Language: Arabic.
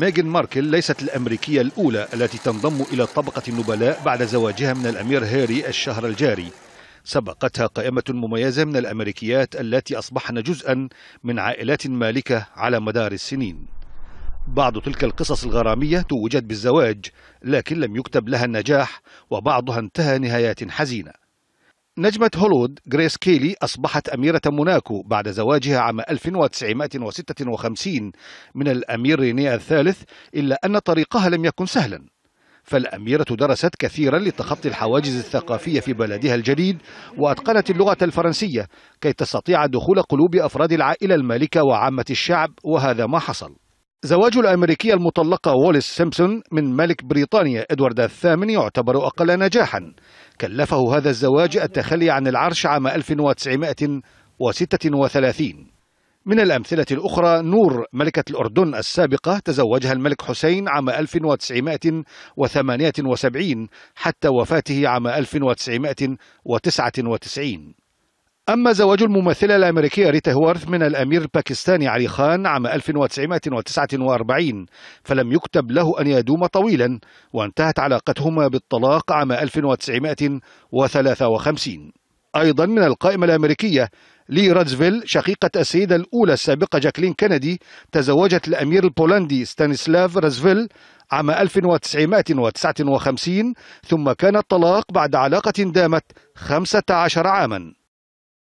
ميغن ماركل ليست الأمريكية الأولى التي تنضم إلى طبقة النبلاء بعد زواجها من الأمير هاري الشهر الجاري سبقتها قائمة مميزة من الأمريكيات التي أصبحن جزءا من عائلات مالكة على مدار السنين بعض تلك القصص الغرامية توجت بالزواج لكن لم يكتب لها النجاح وبعضها انتهى نهايات حزينة نجمة هوليوود غريس كيلي أصبحت أميرة موناكو بعد زواجها عام 1956 من الأمير رينيه الثالث إلا أن طريقها لم يكن سهلا فالأميرة درست كثيرا لتخطي الحواجز الثقافية في بلدها الجديد وأتقنت اللغة الفرنسية كي تستطيع دخول قلوب أفراد العائلة المالكة وعامة الشعب وهذا ما حصل زواج الأمريكية المطلقة ووليس سيمبسون من ملك بريطانيا إدوارد الثامن يعتبر أقل نجاحا كلفه هذا الزواج التخلي عن العرش عام 1936 من الأمثلة الأخرى نور ملكة الأردن السابقة تزوجها الملك حسين عام 1978 حتى وفاته عام 1999 أما زواج الممثلة الأمريكية ريتا هوارث من الأمير الباكستاني علي خان عام 1949 فلم يكتب له أن يدوم طويلا وانتهت علاقتهما بالطلاق عام 1953 أيضا من القائمة الأمريكية لي رادزفيل شقيقة السيدة الأولى السابقة جاكلين كندي تزوجت الأمير البولندي ستانيسلاف رازفيل عام 1959 ثم كان الطلاق بعد علاقة دامت 15 عاماً